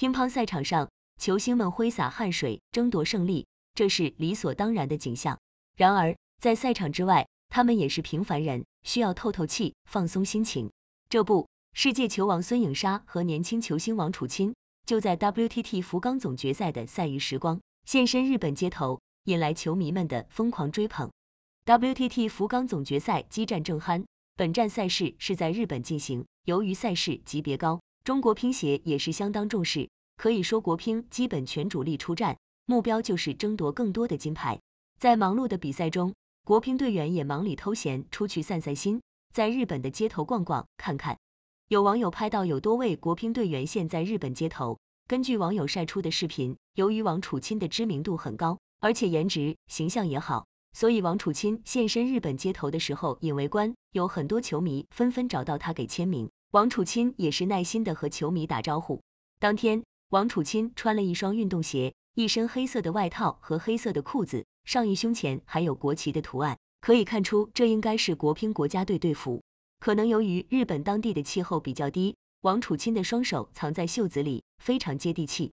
乒乓赛场上，球星们挥洒汗水，争夺胜利，这是理所当然的景象。然而，在赛场之外，他们也是平凡人，需要透透气，放松心情。这不，世界球王孙颖莎和年轻球星王楚钦就在 WTT 福冈总决赛的赛余时光现身日本街头，引来球迷们的疯狂追捧。WTT 福冈总决赛激战正酣，本站赛事是在日本进行，由于赛事级别高。中国乒协也是相当重视，可以说国乒基本全主力出战，目标就是争夺更多的金牌。在忙碌的比赛中，国乒队员也忙里偷闲，出去散散心，在日本的街头逛逛看看。有网友拍到有多位国乒队员现在日本街头。根据网友晒出的视频，由于王楚钦的知名度很高，而且颜值形象也好，所以王楚钦现身日本街头的时候引围观，有很多球迷纷纷找到他给签名。王楚钦也是耐心的和球迷打招呼。当天，王楚钦穿了一双运动鞋，一身黑色的外套和黑色的裤子，上衣胸前还有国旗的图案，可以看出这应该是国乒国家队队服。可能由于日本当地的气候比较低，王楚钦的双手藏在袖子里，非常接地气。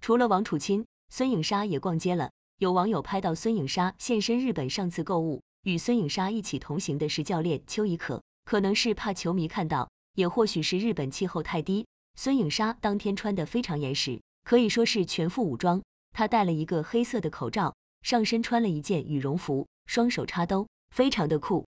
除了王楚钦，孙颖莎也逛街了。有网友拍到孙颖莎现身日本上次购物，与孙颖莎一起同行的是教练邱贻可，可能是怕球迷看到。也或许是日本气候太低，孙颖莎当天穿的非常严实，可以说是全副武装。她戴了一个黑色的口罩，上身穿了一件羽绒服，双手插兜，非常的酷。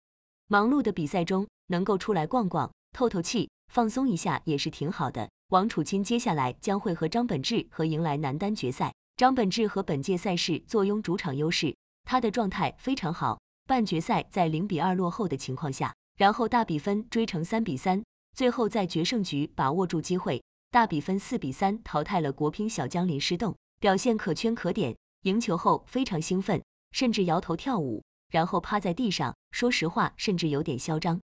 忙碌的比赛中，能够出来逛逛、透透气、放松一下也是挺好的。王楚钦接下来将会和张本智和迎来男单决赛。张本智和本届赛事坐拥主场优势，他的状态非常好。半决赛在零比二落后的情况下，然后大比分追成三比三。最后在决胜局把握住机会，大比分四比三淘汰了国乒小将林诗栋，表现可圈可点。赢球后非常兴奋，甚至摇头跳舞，然后趴在地上。说实话，甚至有点嚣张。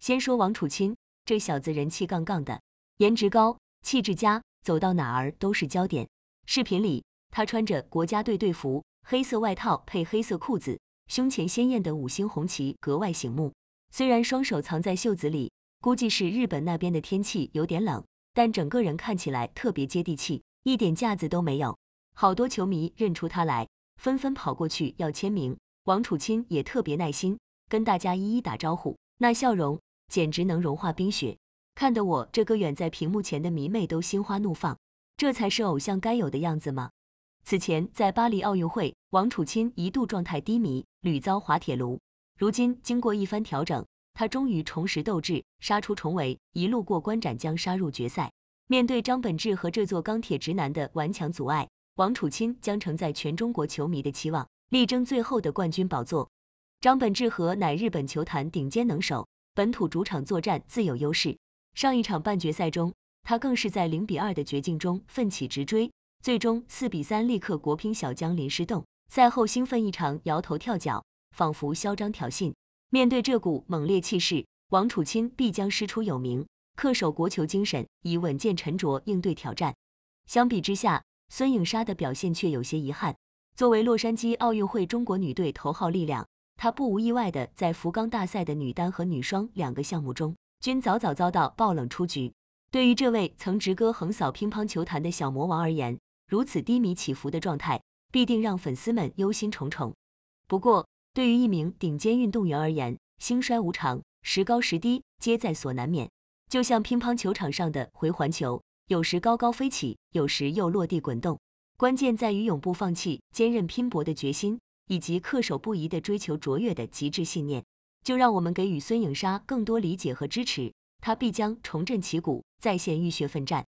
先说王楚钦，这小子人气杠杠的，颜值高，气质佳，走到哪儿都是焦点。视频里他穿着国家队队服，黑色外套配黑色裤子，胸前鲜艳的五星红旗格外醒目。虽然双手藏在袖子里。估计是日本那边的天气有点冷，但整个人看起来特别接地气，一点架子都没有。好多球迷认出他来，纷纷跑过去要签名。王楚钦也特别耐心，跟大家一一打招呼，那笑容简直能融化冰雪，看得我这个远在屏幕前的迷妹都心花怒放。这才是偶像该有的样子吗？此前在巴黎奥运会，王楚钦一度状态低迷，屡遭滑铁卢。如今经过一番调整。他终于重拾斗志，杀出重围，一路过关斩将，杀入决赛。面对张本智和这座钢铁直男的顽强阻碍，王楚钦将承载全中国球迷的期望，力争最后的冠军宝座。张本智和乃日本球坛顶尖能手，本土主场作战自有优势。上一场半决赛中，他更是在零比二的绝境中奋起直追，最终四比三力克国乒小将林诗栋。赛后兴奋异常，摇头跳脚，仿佛嚣张挑衅。面对这股猛烈气势，王楚钦必将师出有名，恪守国球精神，以稳健沉着应对挑战。相比之下，孙颖莎的表现却有些遗憾。作为洛杉矶奥运会中国女队头号力量，她不无意外的在福冈大赛的女单和女双两个项目中，均早早遭到爆冷出局。对于这位曾直歌横扫乒乓球坛的小魔王而言，如此低迷起伏的状态，必定让粉丝们忧心忡忡。不过，对于一名顶尖运动员而言，兴衰无常，时高时低，皆在所难免。就像乒乓球场上的回环球，有时高高飞起，有时又落地滚动。关键在于永不放弃、坚韧拼搏的决心，以及恪守不移的追求卓越的极致信念。就让我们给予孙颖莎更多理解和支持，她必将重振旗鼓，再现浴血奋战。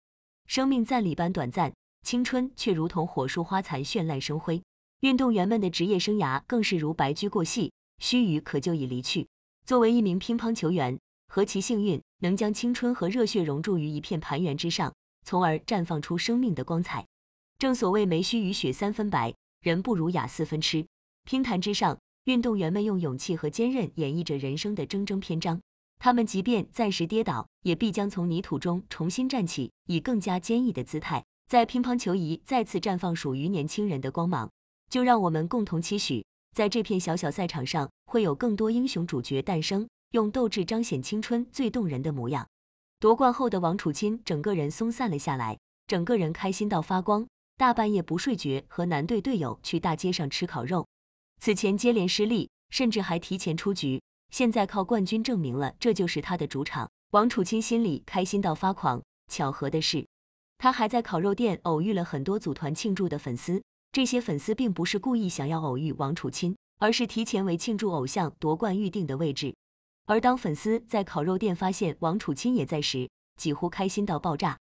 生命暂离般短暂，青春却如同火树花残，绚烂生辉。运动员们的职业生涯更是如白驹过隙，须臾可就已离去。作为一名乒乓球员，何其幸运，能将青春和热血融铸于一片盘圆之上，从而绽放出生命的光彩。正所谓梅须雨雪三分白，人不如雅四分痴。乒坛之上，运动员们用勇气和坚韧演绎着人生的铮铮篇章。他们即便暂时跌倒，也必将从泥土中重新站起，以更加坚毅的姿态，在乒乓球仪再次绽放属于年轻人的光芒。就让我们共同期许，在这片小小赛场上，会有更多英雄主角诞生，用斗志彰显青春最动人的模样。夺冠后的王楚钦整个人松散了下来，整个人开心到发光，大半夜不睡觉，和男队队友去大街上吃烤肉。此前接连失利，甚至还提前出局，现在靠冠军证明了这就是他的主场。王楚钦心里开心到发狂。巧合的是，他还在烤肉店偶遇了很多组团庆祝的粉丝。这些粉丝并不是故意想要偶遇王楚钦，而是提前为庆祝偶像夺冠预定的位置。而当粉丝在烤肉店发现王楚钦也在时，几乎开心到爆炸。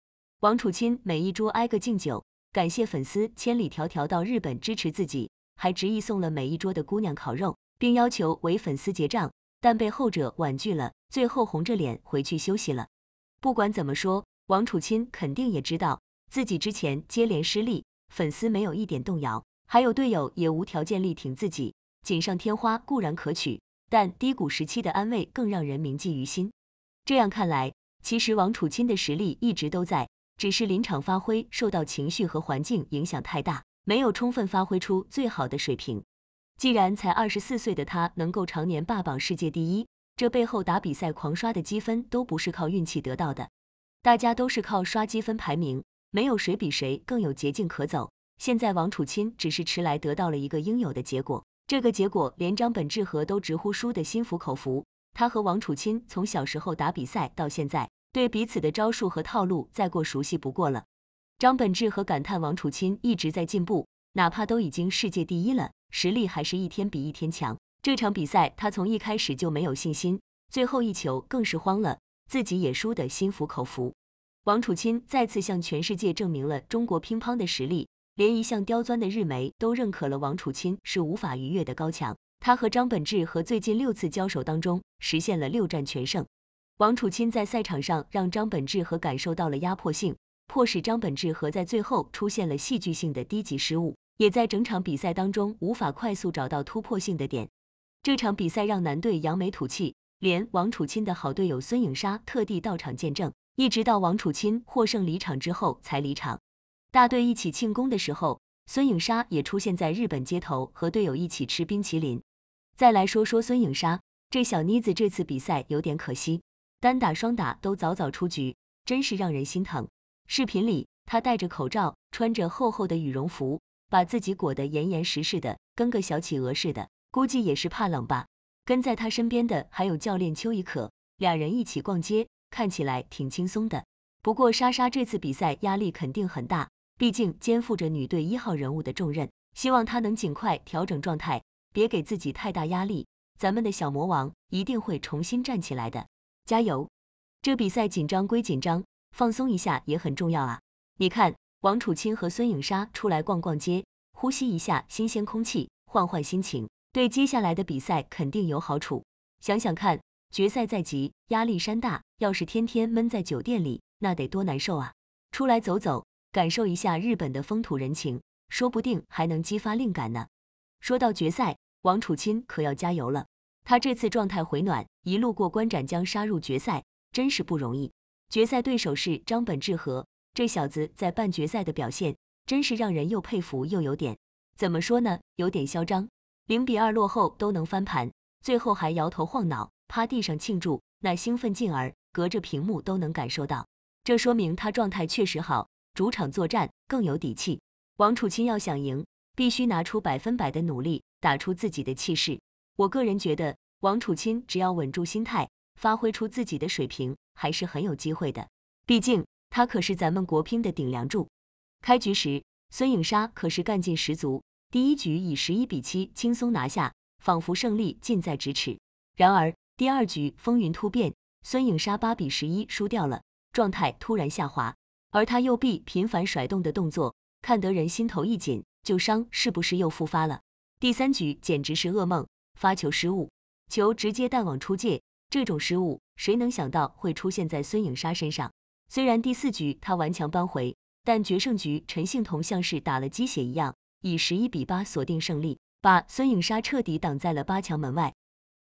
王楚钦每一桌挨个敬酒，感谢粉丝千里迢迢到日本支持自己，还执意送了每一桌的姑娘烤肉，并要求为粉丝结账，但被后者婉拒了。最后红着脸回去休息了。不管怎么说，王楚钦肯定也知道自己之前接连失利。粉丝没有一点动摇，还有队友也无条件力挺自己。锦上添花固然可取，但低谷时期的安慰更让人铭记于心。这样看来，其实王楚钦的实力一直都在，只是临场发挥受到情绪和环境影响太大，没有充分发挥出最好的水平。既然才二十四岁的他能够常年霸榜世界第一，这背后打比赛狂刷的积分都不是靠运气得到的，大家都是靠刷积分排名。没有谁比谁更有捷径可走。现在王楚钦只是迟来得到了一个应有的结果，这个结果连张本智和都直呼输得心服口服。他和王楚钦从小时候打比赛到现在，对彼此的招数和套路再过熟悉不过了。张本智和感叹王楚钦一直在进步，哪怕都已经世界第一了，实力还是一天比一天强。这场比赛他从一开始就没有信心，最后一球更是慌了，自己也输得心服口服。王楚钦再次向全世界证明了中国乒乓的实力，连一向刁钻的日媒都认可了王楚钦是无法逾越的高墙。他和张本智和最近六次交手当中实现了六战全胜。王楚钦在赛场上让张本智和感受到了压迫性，迫使张本智和在最后出现了戏剧性的低级失误，也在整场比赛当中无法快速找到突破性的点。这场比赛让男队扬眉吐气，连王楚钦的好队友孙颖莎特地到场见证。一直到王楚钦获胜离场之后才离场，大队一起庆功的时候，孙颖莎也出现在日本街头，和队友一起吃冰淇淋。再来说说孙颖莎，这小妮子这次比赛有点可惜，单打双打都早早出局，真是让人心疼。视频里她戴着口罩，穿着厚厚的羽绒服，把自己裹得严严实实的，跟个小企鹅似的，估计也是怕冷吧。跟在她身边的还有教练邱贻可，俩人一起逛街。看起来挺轻松的，不过莎莎这次比赛压力肯定很大，毕竟肩负着女队一号人物的重任。希望她能尽快调整状态，别给自己太大压力。咱们的小魔王一定会重新站起来的，加油！这比赛紧张归紧张，放松一下也很重要啊。你看，王楚钦和孙颖莎出来逛逛街，呼吸一下新鲜空气，换换心情，对接下来的比赛肯定有好处。想想看。决赛在即，压力山大。要是天天闷在酒店里，那得多难受啊！出来走走，感受一下日本的风土人情，说不定还能激发灵感呢。说到决赛，王楚钦可要加油了。他这次状态回暖，一路过关斩将杀入决赛，真是不容易。决赛对手是张本智和，这小子在半决赛的表现真是让人又佩服又有点……怎么说呢？有点嚣张。零比二落后都能翻盘，最后还摇头晃脑。趴地上庆祝，那兴奋劲儿，隔着屏幕都能感受到。这说明他状态确实好，主场作战更有底气。王楚钦要想赢，必须拿出百分百的努力，打出自己的气势。我个人觉得，王楚钦只要稳住心态，发挥出自己的水平，还是很有机会的。毕竟他可是咱们国乒的顶梁柱。开局时，孙颖莎可是干劲十足，第一局以十一比七轻松拿下，仿佛胜利近在咫尺。然而，第二局风云突变，孙颖莎八比十一输掉了，状态突然下滑，而她右臂频繁甩动的动作，看得人心头一紧，旧伤是不是又复发了？第三局简直是噩梦，发球失误，球直接弹网出界，这种失误谁能想到会出现在孙颖莎身上？虽然第四局她顽强扳回，但决胜局陈幸同像是打了鸡血一样，以十一比八锁定胜利，把孙颖莎彻底挡在了八强门外。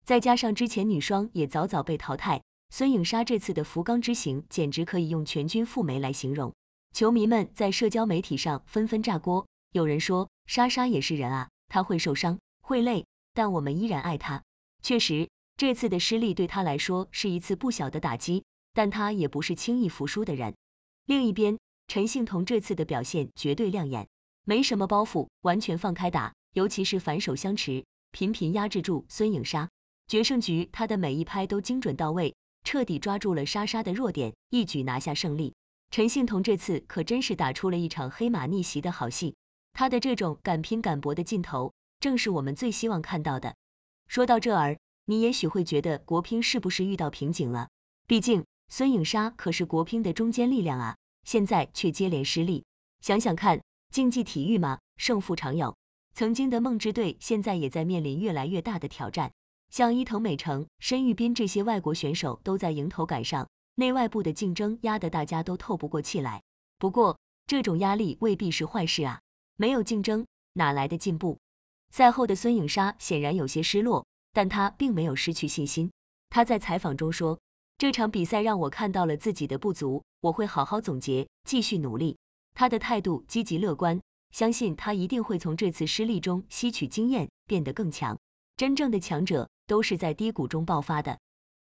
再加上之前女双也早早被淘汰，孙颖莎这次的福冈之行简直可以用全军覆没来形容。球迷们在社交媒体上纷纷炸锅，有人说莎莎也是人啊，她会受伤，会累，但我们依然爱她。确实，这次的失利对她来说是一次不小的打击，但她也不是轻易服输的人。另一边，陈幸同这次的表现绝对亮眼，没什么包袱，完全放开打，尤其是反手相持，频频压制住孙颖莎。决胜局，他的每一拍都精准到位，彻底抓住了莎莎的弱点，一举拿下胜利。陈幸同这次可真是打出了一场黑马逆袭的好戏。他的这种敢拼敢搏的劲头，正是我们最希望看到的。说到这儿，你也许会觉得国乒是不是遇到瓶颈了？毕竟孙颖莎可是国乒的中坚力量啊，现在却接连失利。想想看，竞技体育嘛，胜负常有。曾经的梦之队，现在也在面临越来越大的挑战。像伊藤美诚、申裕斌这些外国选手都在迎头赶上，内外部的竞争压得大家都透不过气来。不过，这种压力未必是坏事啊，没有竞争哪来的进步？赛后的孙颖莎显然有些失落，但她并没有失去信心。她在采访中说：“这场比赛让我看到了自己的不足，我会好好总结，继续努力。”她的态度积极乐观，相信她一定会从这次失利中吸取经验，变得更强。真正的强者。都是在低谷中爆发的，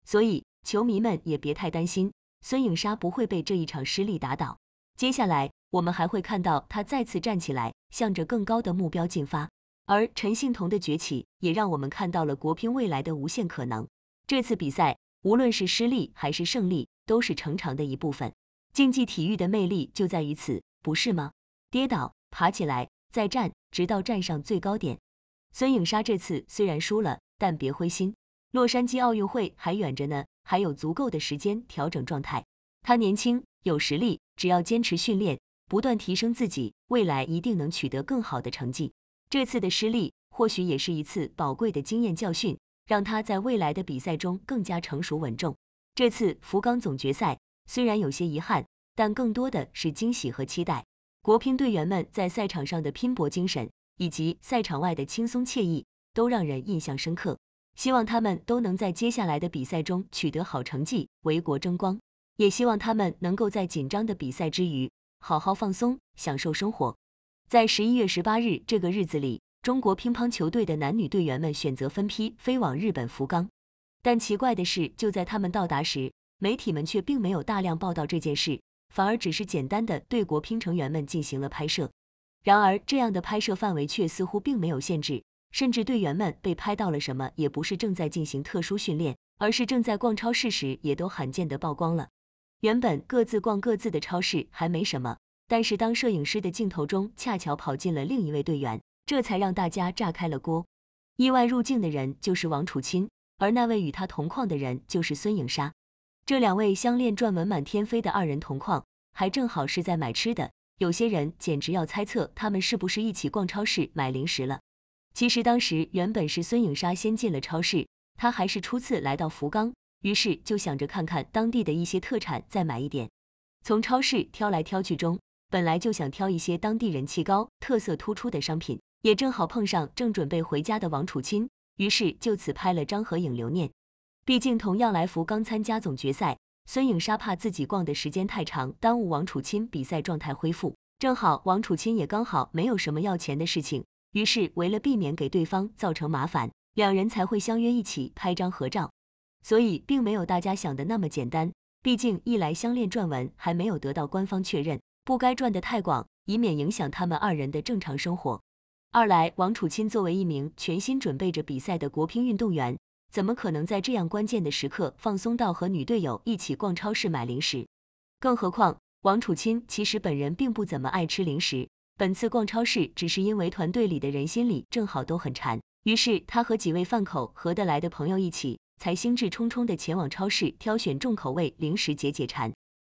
所以球迷们也别太担心，孙颖莎不会被这一场失利打倒。接下来，我们还会看到她再次站起来，向着更高的目标进发。而陈幸同的崛起，也让我们看到了国乒未来的无限可能。这次比赛，无论是失利还是胜利，都是成长的一部分。竞技体育的魅力就在于此，不是吗？跌倒，爬起来，再战，直到站上最高点。孙颖莎这次虽然输了。但别灰心，洛杉矶奥运会还远着呢，还有足够的时间调整状态。他年轻，有实力，只要坚持训练，不断提升自己，未来一定能取得更好的成绩。这次的失利或许也是一次宝贵的经验教训，让他在未来的比赛中更加成熟稳重。这次福冈总决赛虽然有些遗憾，但更多的是惊喜和期待。国乒队员们在赛场上的拼搏精神，以及赛场外的轻松惬意。都让人印象深刻，希望他们都能在接下来的比赛中取得好成绩，为国争光。也希望他们能够在紧张的比赛之余，好好放松，享受生活。在十一月十八日这个日子里，中国乒乓球队的男女队员们选择分批飞往日本福冈。但奇怪的是，就在他们到达时，媒体们却并没有大量报道这件事，反而只是简单的对国乒成员们进行了拍摄。然而，这样的拍摄范围却似乎并没有限制。甚至队员们被拍到了什么，也不是正在进行特殊训练，而是正在逛超市时，也都罕见的曝光了。原本各自逛各自的超市还没什么，但是当摄影师的镜头中恰巧跑进了另一位队员，这才让大家炸开了锅。意外入境的人就是王楚钦，而那位与他同框的人就是孙颖莎。这两位相恋传闻满天飞的二人同框，还正好是在买吃的，有些人简直要猜测他们是不是一起逛超市买零食了。其实当时原本是孙颖莎先进了超市，她还是初次来到福冈，于是就想着看看当地的一些特产，再买一点。从超市挑来挑去中，本来就想挑一些当地人气高、特色突出的商品，也正好碰上正准备回家的王楚钦，于是就此拍了张合影留念。毕竟同样来福冈参加总决赛，孙颖莎怕自己逛的时间太长，耽误王楚钦比赛状态恢复，正好王楚钦也刚好没有什么要钱的事情。于是为了避免给对方造成麻烦，两人才会相约一起拍张合照。所以，并没有大家想的那么简单。毕竟，一来相恋传闻还没有得到官方确认，不该传的太广，以免影响他们二人的正常生活；二来，王楚钦作为一名全心准备着比赛的国乒运动员，怎么可能在这样关键的时刻放松到和女队友一起逛超市买零食？更何况，王楚钦其实本人并不怎么爱吃零食。本次逛超市只是因为团队里的人心里正好都很馋，于是他和几位饭口合得来的朋友一起，才兴致冲冲地前往超市挑选重口味零食解解馋。